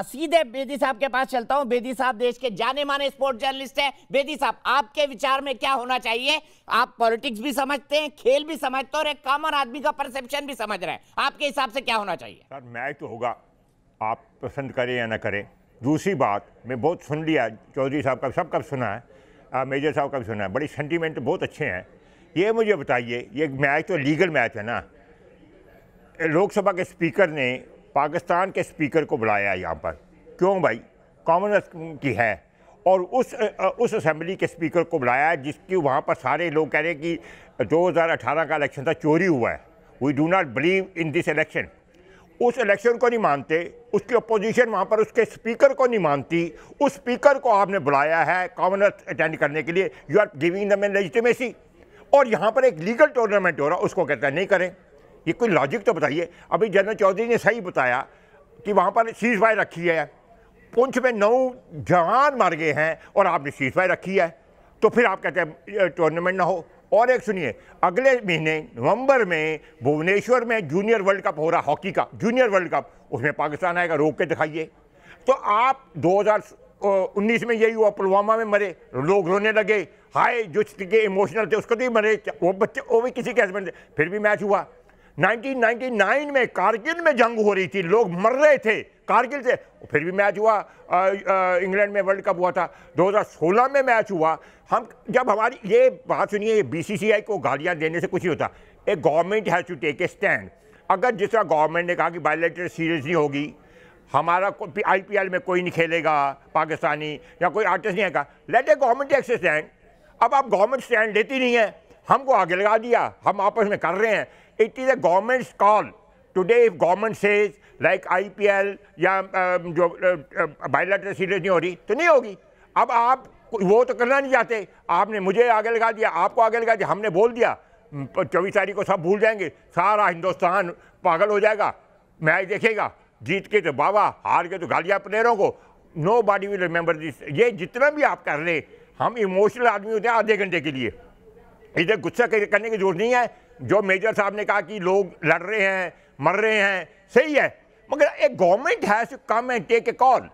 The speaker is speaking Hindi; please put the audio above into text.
सीधे बेदी साहब के पास चलता हूं बेदी साहब देश के जाने माने स्पोर्ट जर्नलिस्ट हैं बेदी साहब आपके विचार में क्या होना चाहिए आप पॉलिटिक्स भी समझते हैं खेल भी समझते हैं और एक कॉमन आदमी का परसेप्शन भी समझ रहे हैं आपके हिसाब से क्या होना चाहिए सर मैच तो होगा आप पसंद करें या ना करें दूसरी बात मैं बहुत सुन लिया चौधरी साहब का सब कब सुना है आ, मेजर साहब का भी सुना है बड़े सेंटीमेंट बहुत अच्छे हैं ये मुझे बताइए ये मैच तो लीगल मैच है ना लोकसभा के स्पीकर ने पाकिस्तान के स्पीकर को बुलाया यहाँ पर क्यों भाई कॉमनवेल्थ की है और उस उस असम्बली के स्पीकर को बुलाया जिसकी वहाँ पर सारे लोग कह रहे हैं कि 2018 का इलेक्शन था चोरी हुआ है we do not believe in this election उस इलेक्शन को नहीं मानते उसकी अपोजिशन वहाँ पर उसके स्पीकर को नहीं मानती उस स्पीकर को आपने बुलाया है कॉमनवेल्थ अटेंड करने के लिए you are giving the man legitimacy और यहाँ पर एक लीगल टूर्नामेंट हो रहा उसको कहता है नहीं करें ये कोई लॉजिक तो बताइए अभी जनरल चौधरी ने सही बताया कि वहाँ पर सीज फायर रखी है पुंछ में नौ जवान मर गए हैं और आपने सीज फायर रखी है तो फिर आप कहते हैं टूर्नामेंट ना हो और एक सुनिए अगले महीने नवंबर में भुवनेश्वर में जूनियर वर्ल्ड कप हो रहा हॉकी का जूनियर वर्ल्ड कप उसमें पाकिस्तान आएगा रोक के दिखाइए तो आप 2019 में यही हुआ पुलवामा में मरे लोग रोने लगे हाय जो के इमोशनल थे उसको तो ही मरे वो बच्चे वो भी किसी के हस्बैंड थे फिर भी मैच हुआ 1999 में कारगिल में जंग हो रही थी लोग मर रहे थे कारगिल से फिर भी मैच हुआ इंग्लैंड में वर्ल्ड कप हुआ था 2016 में मैच हुआ हम जब हमारी ये बात सुनिए ये बीसीसीआई को गालियाँ देने से कुछ ही होता a government has to take a stand अगर जिस तरह गवर्नमेंट ने कहा कि बायोलेटर सीरीज नहीं होगी हमारा आईपीएल में कोई नहीं खेलेगा पाकिस्तानी या कोई आर्टिस्ट नहीं आएगा let a government access stand अब आप गवर्नमेंट स्टैंड लेती नहीं है हमको आगे लगा दिया हम आपस में कर रहे हैं it is a government's call today if government says like IPL या um, जो बायोलेटर uh, सीरीज uh, नहीं हो रही तो नहीं होगी अब आप वो तो करना नहीं चाहते आपने मुझे आगे लगा दिया आपको आगे लगा दिया हमने बोल दिया चौबीस तारीख को सब भूल जाएंगे सारा हिंदुस्तान पागल हो जाएगा मैच देखेगा जीत के तो बाबा हार के तो गालियाँ प्लेयरों को nobody will remember this ये जितना भी आप कर रहे हम इमोशनल आदमी होते हैं आधे घंटे के लिए इधर गुस्सा करने की जरूरत नहीं है जो मेजर साहब ने कहा कि लोग लड़ रहे हैं मर रहे हैं सही है मगर एक government has come and take a call